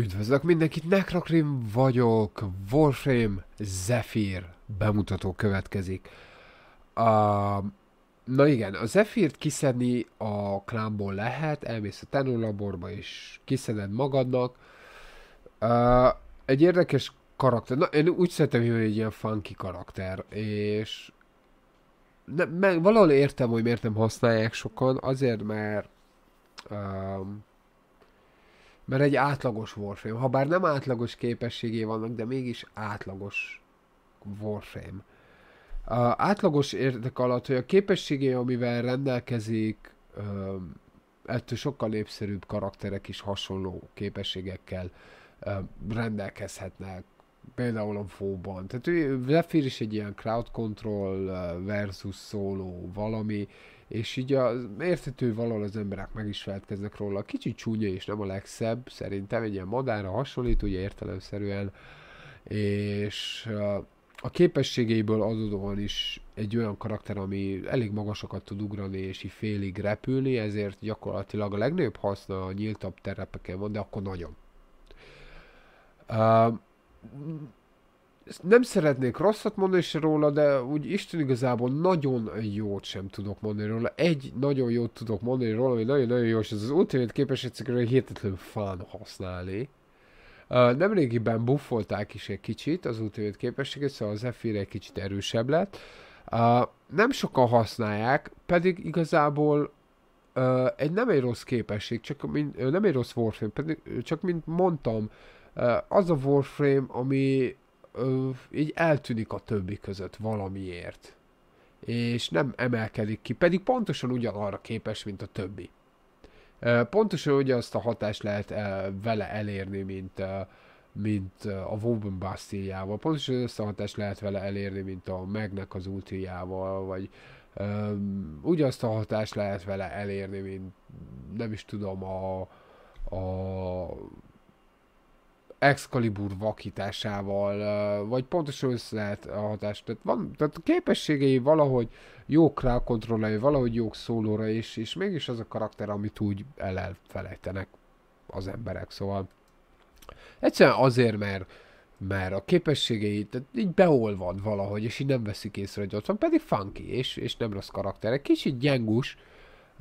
Üdvözlök mindenkit, Necrokrim vagyok, Warframe Zephyr bemutató következik. Uh, na igen, a Zephyrt kiszedni a klánból lehet, elmész a tanulaborba és kiszeded magadnak. Uh, egy érdekes karakter, na én úgy szeretem hogy egy ilyen funky karakter, és ne, meg, valahol értem, hogy miért nem használják sokan, azért mert uh, mert egy átlagos Warframe. Ha bár nem átlagos képességé vannak, de mégis átlagos Warframe. A átlagos érdek alatt, hogy a képességé, amivel rendelkezik, ettől sokkal népszerűbb karakterek is hasonló képességekkel rendelkezhetnek. Például a fóban. Tehát Zephyr is egy ilyen crowd control versus solo valami, és így a érthető valahol az emberek meg is feltkeznek róla. Kicsit csúnya és nem a legszebb, szerintem egy ilyen madára hasonlít, ugye értelemszerűen, és a képességeiből adódóan is egy olyan karakter, ami elég magasokat tud ugrani és így félig repülni, ezért gyakorlatilag a legnagyobb haszna a nyíltabb terepeken van, de akkor nagyon. Uh, ezt nem szeretnék rosszat mondani se róla, de úgy Isten igazából nagyon jót sem tudok mondani róla. Egy nagyon jót tudok mondani róla, ami nagyon-nagyon jó, és ez az Ultimate képes egyszerűen hihetetlen fán használni. Uh, nemrégiben buffolták is egy kicsit az Ultimate képességet, szóval az f egy kicsit erősebb lett. Uh, nem sokan használják, pedig igazából uh, egy nem egy rossz képesség, csak mint, nem egy rossz Warframe, pedig, csak mint mondtam, uh, az a Warframe, ami így eltűnik a többi között valamiért. És nem emelkedik ki, pedig pontosan ugyanarra képes, mint a többi. pontosan ugyanazt a hatást lehet vele elérni, mint, mint a Woven Bastiljával. Pontosan ugyanazt a hatást lehet vele elérni, mint a Megnek az ultijával, vagy ö, ugyanazt a hatást lehet vele elérni, mint nem is tudom, a, a Excalibur vakításával, vagy pontosan össze lehet a hatást. Tehát, van, tehát a képességei valahogy jók crowd controlai, valahogy jók szólóra is, és mégis az a karakter, amit úgy elfelejtenek az emberek, szóval egyszerűen azért, mert mert a képességei tehát így beolvad valahogy, és így nem veszik észre, hogy ott van, pedig funky, és, és nem rossz karakter. Egy kicsit gyengus,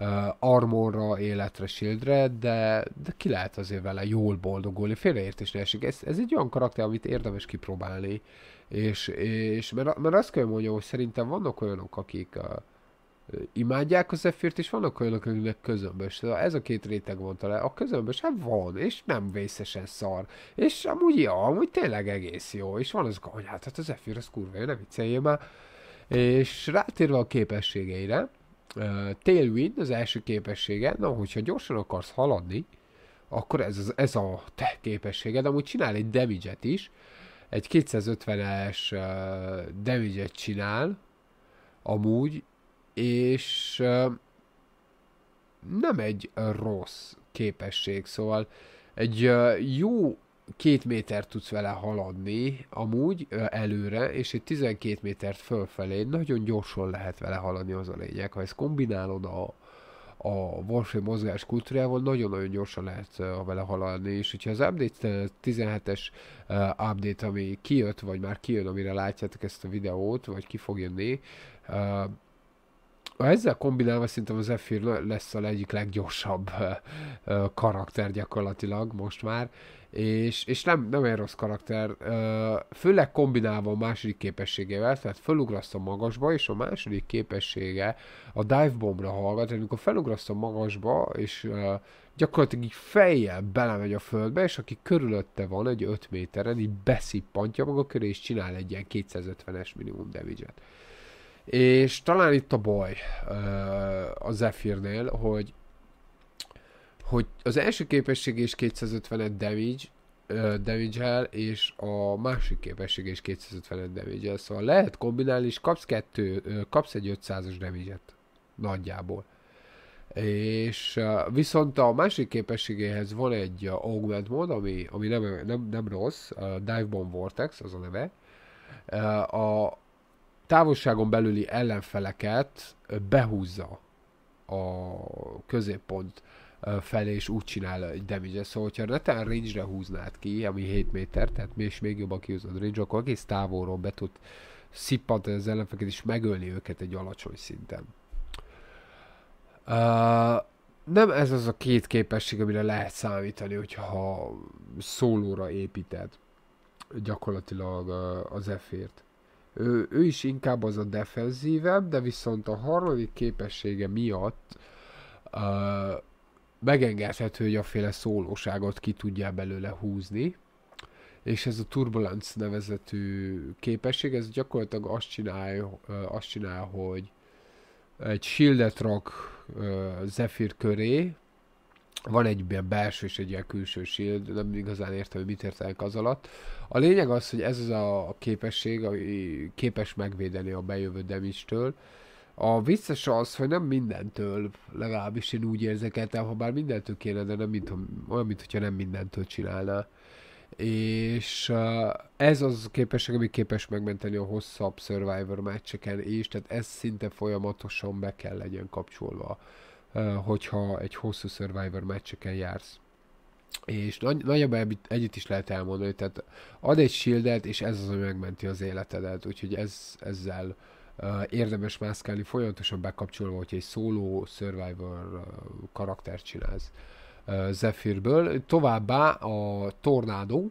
uh, armorra, életre, shieldre, de, de ki lehet azért vele jól boldogulni, félreértés ne esik. Ez, ez egy olyan karakter, amit érdemes kipróbálni, és, és mert, mert azt kell mondjam, hogy szerintem vannak olyanok, akik uh, imádják az effért, és vannak olyanok, akiknek közömbös. Szóval ez a két réteg mondta talán. A közömbös, hát van, és nem vészesen szar. És amúgy ja, amúgy tényleg egész jó. És van az, hogy hát, hát az effér, az kurva, nem vicceljél már. És rátérve a képességeire, tailwind az első képessége, na, hogyha gyorsan akarsz haladni, akkor ez, az, ez a te képességed, amúgy csinál egy damage is, egy 250-es uh, damage csinál, amúgy, és uh, nem egy rossz képesség, szóval egy uh, jó két méter tudsz vele haladni amúgy előre, és egy 12 métert fölfelé nagyon gyorsan lehet vele haladni, az a lényeg. Ha ezt kombinálod a, a Warframe mozgás kultúrával nagyon-nagyon gyorsan lehet vele haladni, és hogyha az update 17-es update, ami kijött, vagy már kijön, amire látjátok ezt a videót, vagy ki fog jönni, ezzel kombinálva szerintem az f lesz a egyik leggyorsabb karakter gyakorlatilag most már, és, és nem, nem egy rossz karakter, főleg kombinálva a második képességével, tehát felugraszt a magasba, és a második képessége a dive bombra hallgat, amikor felugraszt a magasba, és gyakorlatilag így fejjel belemegy a földbe, és aki körülötte van egy 5 méteren, így beszippantja maga köré, és csinál egy ilyen 250-es minimum damage-et. És talán itt a baj a Zephyrnél, hogy hogy az első képesség is 250 damage, damage-el, és a másik képesség is 250 damage-el, szóval lehet kombinálni, és kapsz, kettő, kapsz egy 500-as damage-et, nagyjából. És viszont a másik képességéhez van egy augment mód, ami, ami nem, nem, nem rossz, Dive Bomb Vortex az a neve. A, távolságon belüli ellenfeleket behúzza a középpont felé, és úgy csinál egy damage -et. Szóval, hogyha netán range-re húznád ki, ami 7 méter, tehát is még jobban kihúzod range akkor egész távolról be tud szippantani az ellenfeket, és megölni őket egy alacsony szinten. Uh, nem ez az a két képesség, amire lehet számítani, hogyha szólóra építed gyakorlatilag az effért ő, ő is inkább az a defenzívebb, de viszont a harmadik képessége miatt uh, megengedhető, hogy a féle szólóságot ki tudja belőle húzni, és ez a turbulence nevezetű képesség, ez gyakorlatilag azt csinál, uh, azt csinál hogy egy shieldet rak uh, Zephyr köré, van egy ilyen belső és egy ilyen külső shield, nem igazán értem, hogy mit értenek az alatt. A lényeg az, hogy ez az a képesség, ami képes megvédeni a bejövő damage-től. A vicces az, hogy nem mindentől, legalábbis én úgy érzekeltem, ha bár mindentől kéne, de nem mint, olyan, mint hogyha nem mindentől csinálná. És uh, ez az képesség, ami képes megmenteni a hosszabb Survivor meccseken is, tehát ez szinte folyamatosan be kell legyen kapcsolva hogyha egy hosszú Survivor meccseken jársz. És nagy, nagyjából együtt is lehet elmondani, tehát ad egy shieldet, és ez az, ami megmenti az életedet, úgyhogy ez, ezzel uh, érdemes mászkálni, folyamatosan bekapcsolva, hogyha egy szóló Survivor uh, karaktert csinálsz uh, Zephyrből. Továbbá a Tornádó,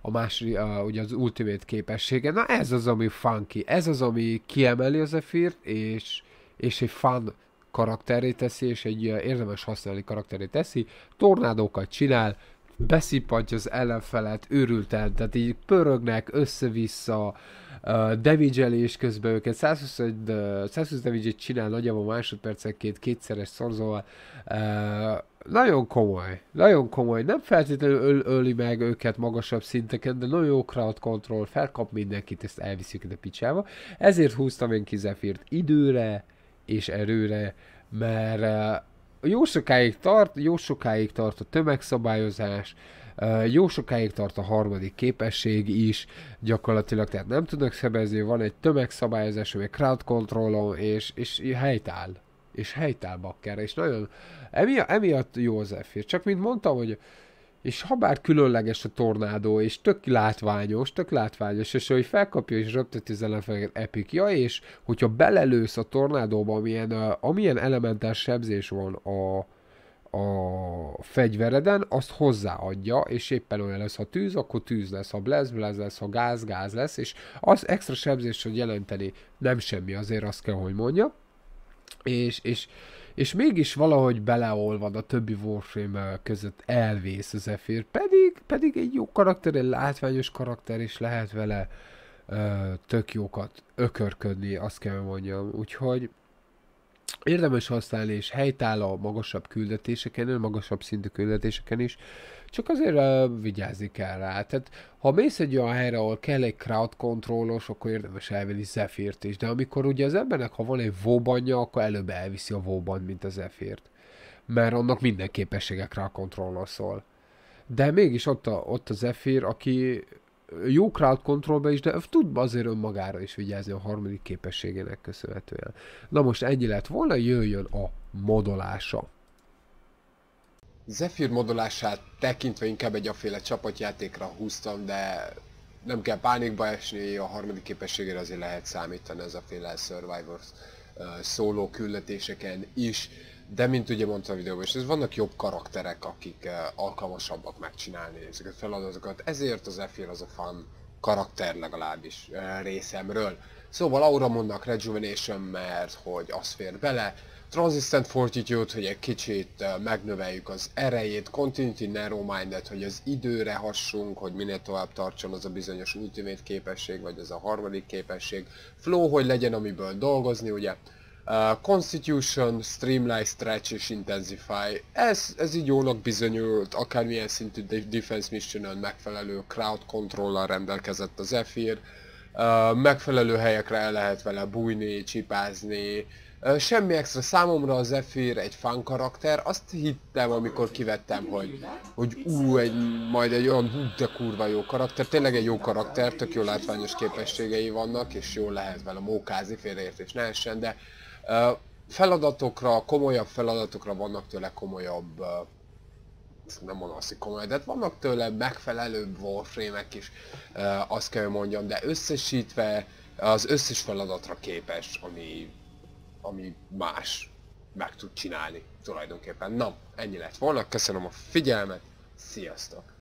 a másik, uh, ugye az ultimate képessége, na ez az, ami funky, ez az, ami kiemeli az Zephyrt, és, és egy fun karakteré teszi, és egy érdemes használni karakteré teszi, tornádókat csinál, beszippantja az ellenfelet őrülten, tehát így pörögnek össze-vissza, uh, damage közben őket, 120, uh, 120 damage csinál nagyjából másodpercenként kétszeres szorzóval, uh, nagyon komoly, nagyon komoly, nem feltétlenül öl- öli meg őket magasabb szinteken, de nagyon jó crowd control, felkap mindenkit, ezt elviszik a picsába, ezért húztam én ki Zephyrt időre, és erőre, mert eh, jó sokáig tart, jó sokáig tart a tömegszabályozás, eh, jó sokáig tart a harmadik képesség is, gyakorlatilag, tehát nem tudnak szebezni, van egy tömegszabályozás, ami crowd control és, és helytáll. És helytáll bakker, és nagyon, emiatt, emiatt jó az f Csak mint mondtam, hogy és habár különleges a tornádó, és tök látványos, tök látványos, és hogy felkapja és rögtön az ellenfeleket epik. Ja, és hogyha belelősz a tornádóba, amilyen, amilyen elementális sebzés van a, a fegyvereden, azt hozzáadja, és éppen olyan lesz, ha tűz, akkor tűz lesz, ha blesz, blesz lesz, ha gáz, gáz lesz, és az extra sebzés, hogy jelenteni nem semmi, azért azt kell, hogy mondja. És, és és mégis valahogy beleolvad a többi Warframe között, elvész az Efér, pedig, pedig egy jó karakter, egy látványos karakter, és lehet vele ö, tök jókat ökörködni, azt kell mondjam. Úgyhogy érdemes használni, és helytáll a magasabb küldetéseken, a magasabb szintű küldetéseken is, csak azért uh, vigyázni kell rá. Tehát ha mész egy olyan helyre, ahol kell egy crowd controllos, akkor érdemes elvenni Zephyrt is, de amikor ugye az embernek, ha van egy vóbanja, akkor előbb elviszi a vóban, mint a Zephyrt. Mert annak minden képességekre a kontrollról szól. De mégis ott a, ott az Zephyr, aki jó crowd controlba is, de tud azért önmagára is vigyázni a harmadik képességének köszönhetően. Na most ennyi lett volna, jöjjön a modolása. Zephyr modolását tekintve inkább egy aféle csapatjátékra húztam, de nem kell pánikba esni, a harmadik képességére azért lehet számítani ez a féle Survivors szóló küldetéseken is. De mint ugye mondtam a videóban, és ez vannak jobb karakterek, akik uh, alkalmasabbak megcsinálni ezeket a feladatokat, ezért az Effér az a fan karakter legalábbis uh, részemről. Szóval Aura mondnak Rejuvenation, mert hogy az fér bele, Transistent Fortitude, hogy egy kicsit uh, megnöveljük az erejét, Continuity Narrow Minded, hogy az időre hassunk, hogy minél tovább tartson az a bizonyos ultimate képesség, vagy az a harmadik képesség, Flow, hogy legyen amiből dolgozni, ugye, Uh, Constitution, Streamline, Stretch és Intensify. Ez, ez így jónak bizonyult, akármilyen szintű Defense mission megfelelő crowd control rendelkezett az Zephyr. Uh, megfelelő helyekre el lehet vele bújni, csipázni. Uh, semmi extra számomra az Zephyr egy fan karakter, azt hittem amikor kivettem, hogy, hogy ú, egy, majd egy olyan hú, de kurva jó karakter, tényleg egy jó karakter, tök jó látványos képességei vannak, és jól lehet vele mókázni, félreértés ne essen, de Feladatokra, komolyabb feladatokra vannak tőle komolyabb, nem mondom azt, hogy komoly, de hát vannak tőle megfelelőbb warframe is, azt kell mondjam, de összesítve az összes feladatra képes, ami, ami más meg tud csinálni tulajdonképpen. Na, ennyi lett volna, köszönöm a figyelmet, sziasztok!